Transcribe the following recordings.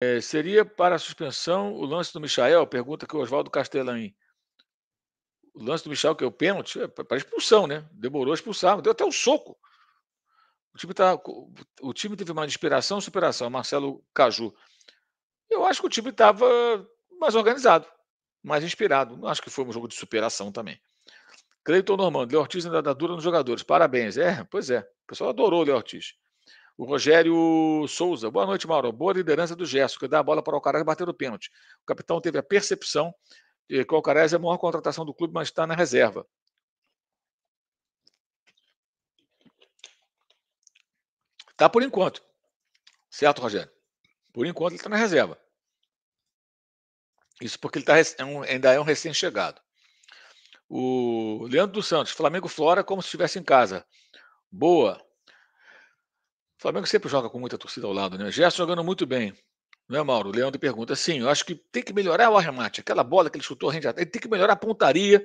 É, seria para a suspensão o lance do Michael? Pergunta que o Oswaldo Castellanin. O lance do Michael, que é o pênalti, é para expulsão, né? Demorou a expulsar, deu até um soco. O time, tá, o time teve uma inspiração superação, Marcelo Caju. Eu acho que o time estava mais organizado, mais inspirado. Não acho que foi um jogo de superação também. Cleiton Normando, Leo Ortiz ainda dá dura nos jogadores. Parabéns. É, pois é. O pessoal adorou o Leo Ortiz. O Rogério Souza. Boa noite, Mauro. Boa liderança do Gerson, que dá a bola para o Alcaraz bater o pênalti. O capitão teve a percepção de que o Alcaraz é a maior contratação do clube, mas está na reserva. Está por enquanto. Certo, Rogério? Por enquanto ele está na reserva. Isso porque ele tá, é um, ainda é um recém-chegado. O Leandro dos Santos, Flamengo Flora como se estivesse em casa. Boa. O Flamengo sempre joga com muita torcida ao lado, né? Gerson jogando muito bem. Não é, Mauro? O Leandro pergunta. Sim, eu acho que tem que melhorar o arremate. Aquela bola que ele chutou rende atrás. Ele tem que melhorar a pontaria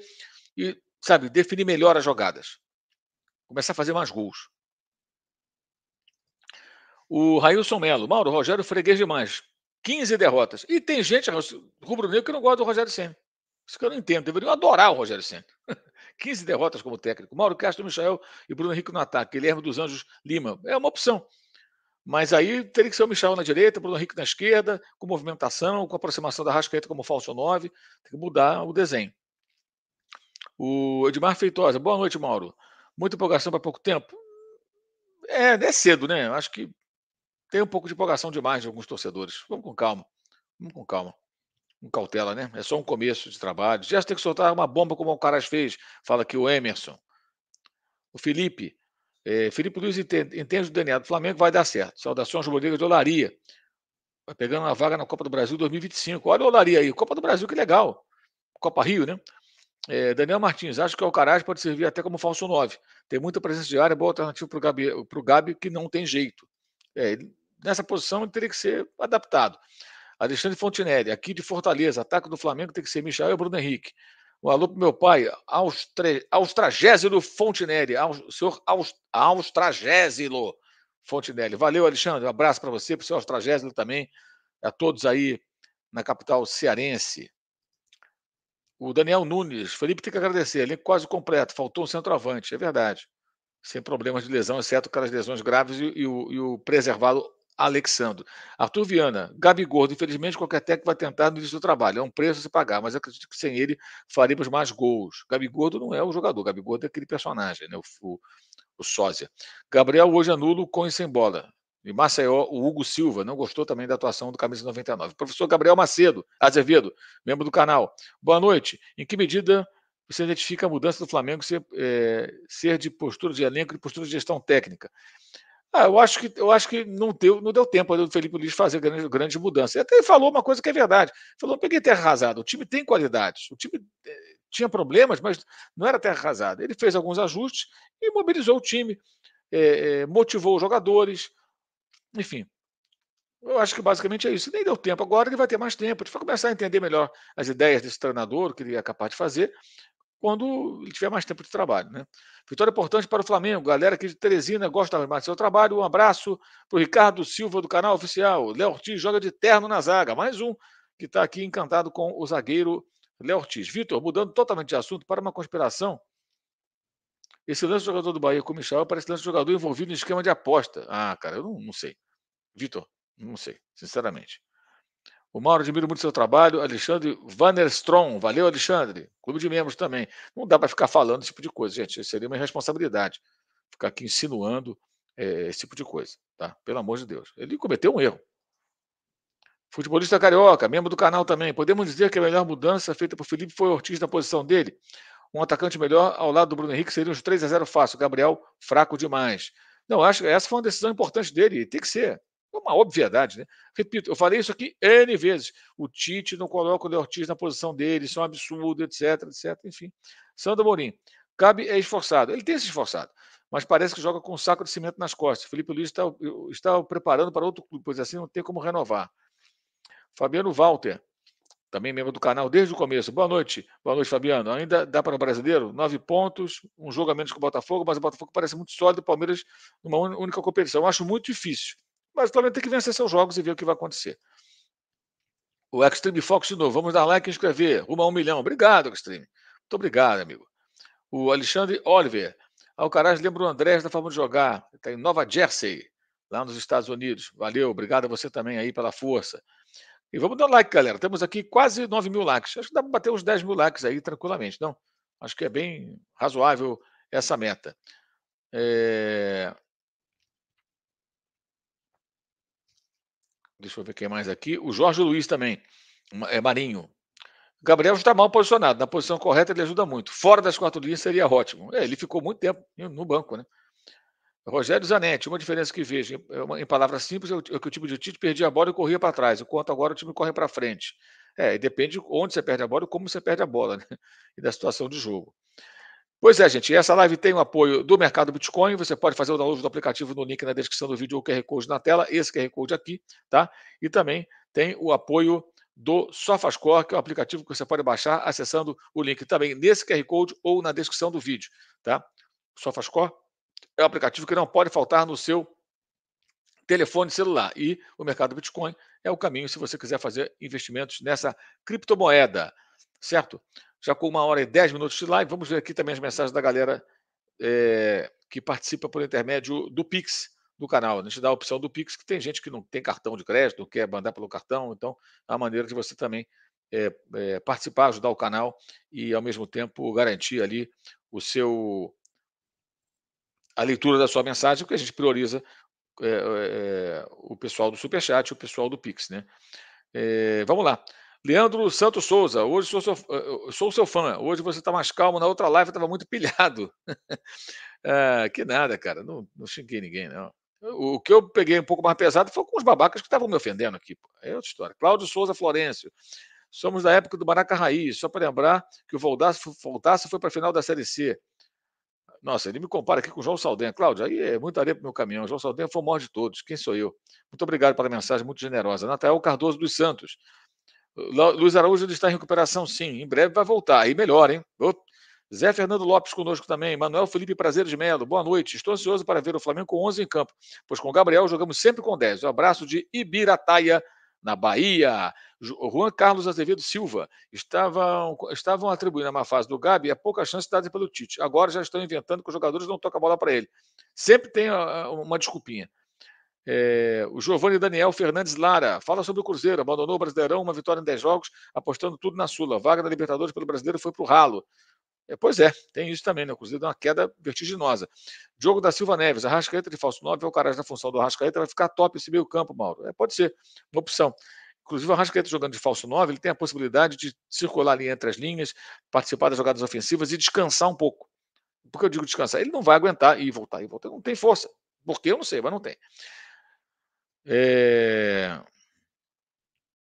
e, sabe, definir melhor as jogadas. Começar a fazer mais gols. O Railson Melo. Mauro, Rogério freguês demais. 15 derrotas. E tem gente, rubro-negro, que não gosta do Rogério Senna. Isso que eu não entendo. Deveriam adorar o Rogério Senna. 15 derrotas como técnico. Mauro Castro, Michel e Bruno Henrique no ataque. Guilherme dos Anjos Lima. É uma opção. Mas aí teria que ser o Michel na direita, Bruno Henrique na esquerda, com movimentação, com aproximação da Rascaeta como falso 9. Tem que mudar o desenho. O Edmar Feitosa. Boa noite, Mauro. Muita empolgação para pouco tempo? É, é cedo, né? Acho que tem um pouco de empolgação demais de alguns torcedores. Vamos com calma. Vamos com calma com cautela, né? É só um começo de trabalho. Já tem que soltar uma bomba como o Caras fez, fala aqui o Emerson. O Felipe. É, Felipe Luiz entende, entende o DNA do Flamengo, vai dar certo. Saudações, Rodrigo de Olaria. Vai pegando uma vaga na Copa do Brasil 2025. Olha o Olaria aí, Copa do Brasil, que legal. Copa Rio, né? É, Daniel Martins, acho que o Alcaraz pode servir até como falso 9. Tem muita presença de área, boa alternativa para o Gabi, Gabi, que não tem jeito. É, nessa posição ele teria que ser adaptado. Alexandre Fontinelli, aqui de Fortaleza, ataque do Flamengo tem que ser Michel e Bruno Henrique. Um alô pro meu pai, austre... Austragésilo Fontinelli, o senhor Aust... Austragésilo Fontinelli. Valeu, Alexandre, um abraço para você, para o senhor Austragésilo também, a todos aí na capital cearense. O Daniel Nunes, Felipe tem que agradecer, ele é quase completo, faltou um centroavante, é verdade. Sem problemas de lesão, exceto aquelas lesões graves e, e, o, e o preservado Alexandro. Arthur Viana, Gabi Gordo, infelizmente qualquer técnico vai tentar no início do trabalho. É um preço a se pagar, mas acredito que sem ele faríamos mais gols. Gabi Gordo não é o jogador, Gabi Gordo é aquele personagem, né? o, o, o sósia. Gabriel hoje anulo é com e sem bola. E Maceió, o Hugo Silva, não gostou também da atuação do Camisa 99. Professor Gabriel Macedo, Azevedo, membro do canal. Boa noite. Em que medida você identifica a mudança do Flamengo ser, é, ser de postura de elenco e postura de gestão técnica? Ah, eu acho que, eu acho que não, deu, não deu tempo do Felipe Luiz fazer grandes grande mudanças. Ele até falou uma coisa que é verdade. Falou, peguei terra arrasada. O time tem qualidades. O time eh, tinha problemas, mas não era terra arrasada. Ele fez alguns ajustes e mobilizou o time, é, é, motivou os jogadores. Enfim, eu acho que basicamente é isso. Nem deu tempo agora, ele vai ter mais tempo. A gente vai começar a entender melhor as ideias desse treinador, o que ele é capaz de fazer quando ele tiver mais tempo de trabalho. Né? Vitória importante para o Flamengo. Galera aqui de Teresina gosta mais do seu trabalho. Um abraço para o Ricardo Silva do canal oficial. Léo Ortiz joga de terno na zaga. Mais um que está aqui encantado com o zagueiro Léo Ortiz. Vitor, mudando totalmente de assunto para uma conspiração. Esse lance do jogador do Bahia com o Michel parece lance do jogador envolvido em esquema de aposta. Ah, cara, eu não, não sei. Vitor, não sei, sinceramente. O Mauro, admira muito seu trabalho. Alexandre Vannerstrom. Valeu, Alexandre. Clube de membros também. Não dá para ficar falando esse tipo de coisa, gente. Seria uma irresponsabilidade ficar aqui insinuando é, esse tipo de coisa, tá? Pelo amor de Deus. Ele cometeu um erro. Futebolista carioca, membro do canal também. Podemos dizer que a melhor mudança feita por Felipe foi Ortiz na posição dele. Um atacante melhor ao lado do Bruno Henrique seria uns 3 a 0 fácil. Gabriel, fraco demais. Não, acho que essa foi uma decisão importante dele. Tem que ser. É uma obviedade, né? Repito, eu falei isso aqui N vezes. O Tite não coloca o Léo Ortiz na posição dele, isso é um absurdo, etc, etc. Enfim. Sandro Morim. Cabe é esforçado. Ele tem se esforçado, mas parece que joga com um saco de cimento nas costas. Felipe Luiz está, está preparando para outro clube, pois assim não tem como renovar. Fabiano Walter, também membro do canal desde o começo. Boa noite. Boa noite, Fabiano. Ainda dá para o brasileiro? Nove pontos, um jogo a menos que o Botafogo, mas o Botafogo parece muito sólido, o Palmeiras numa única competição. Eu acho muito difícil. Mas o Flamengo tem que vencer seus jogos e ver o que vai acontecer. O Extreme Fox de novo. Vamos dar like e inscrever. Rumo a um milhão. Obrigado, Extreme. Muito obrigado, amigo. O Alexandre Oliver. Alcaraz lembra o André da forma de jogar. Está em Nova Jersey, lá nos Estados Unidos. Valeu, obrigado a você também aí pela força. E vamos dar like, galera. Temos aqui quase 9 mil likes. Acho que dá para bater uns 10 mil likes aí tranquilamente, não? Acho que é bem razoável essa meta. É... Deixa eu ver quem mais aqui. O Jorge Luiz também. É Marinho. Gabriel está mal posicionado. Na posição correta ele ajuda muito. Fora das quatro linhas seria ótimo. É, ele ficou muito tempo no banco, né? Rogério Zanetti, uma diferença que vejo, é em palavras simples, é, é que o time de Tite perdia a bola e corria para trás, enquanto agora o time corre para frente. É, depende de onde você perde a bola e como você perde a bola, né? E da situação de jogo. Pois é, gente, essa live tem o apoio do Mercado Bitcoin. Você pode fazer o download do aplicativo no link na descrição do vídeo ou QR Code na tela, esse QR Code aqui, tá? E também tem o apoio do SofaScore, que é o um aplicativo que você pode baixar acessando o link também nesse QR Code ou na descrição do vídeo, tá? SofaScore é o um aplicativo que não pode faltar no seu telefone celular. E o mercado Bitcoin é o caminho se você quiser fazer investimentos nessa criptomoeda certo? Já com uma hora e dez minutos de live, vamos ver aqui também as mensagens da galera é, que participa por intermédio do Pix do canal. A gente dá a opção do Pix, que tem gente que não tem cartão de crédito, não quer mandar pelo cartão, então a maneira de você também é, é, participar, ajudar o canal e, ao mesmo tempo, garantir ali o seu a leitura da sua mensagem, porque a gente prioriza é, é, o pessoal do Superchat e o pessoal do Pix, né? É, vamos lá. Leandro Santos Souza, hoje sou seu, eh, sou seu fã. Hoje você está mais calmo. Na outra live eu estava muito pilhado. É, que nada, cara. Não, não xinguei ninguém, não. O que eu peguei um pouco mais pesado foi com os babacas que estavam me ofendendo aqui. É outra história. Cláudio Souza Florencio. Somos da época do Maraca Raiz. Só para lembrar que o Voltaço foi para a final da Série C. Nossa, ele me compara aqui com o João Saldanha. Cláudio, aí é muita areia para o meu caminhão. João Saldanha foi o maior de todos. Quem sou eu? Muito obrigado pela mensagem muito generosa. Natael Cardoso dos Santos. Luiz Araújo está em recuperação, sim. Em breve vai voltar. E melhor, hein? Opa. Zé Fernando Lopes conosco também. Manuel Felipe Prazer de Melo. Boa noite. Estou ansioso para ver o Flamengo com 11 em campo, pois com o Gabriel jogamos sempre com 10. Um abraço de Ibirataia, na Bahia. Juan Carlos Azevedo Silva. Estavam, estavam atribuindo a má fase do Gabi a pouca chance dada pelo Tite. Agora já estão inventando que os jogadores não tocam a bola para ele. Sempre tem ah, uma desculpinha. É, o Giovanni Daniel Fernandes Lara fala sobre o Cruzeiro. Abandonou o Brasileirão, uma vitória em 10 jogos, apostando tudo na Sula. Vaga da Libertadores pelo Brasileiro foi para o ralo. É, pois é, tem isso também, né? O Cruzeiro deu uma queda vertiginosa. Diogo da Silva Neves, Arrascaeta de falso 9 é o cara da função do Arrascaeta, vai ficar top esse meio-campo, Mauro. É, pode ser, uma opção. Inclusive, o Arrascaeta jogando de falso 9, ele tem a possibilidade de circular ali entre as linhas, participar das jogadas ofensivas e descansar um pouco. Por que eu digo descansar? Ele não vai aguentar e voltar e voltar. Não tem força. Por que eu não sei, mas não tem. É...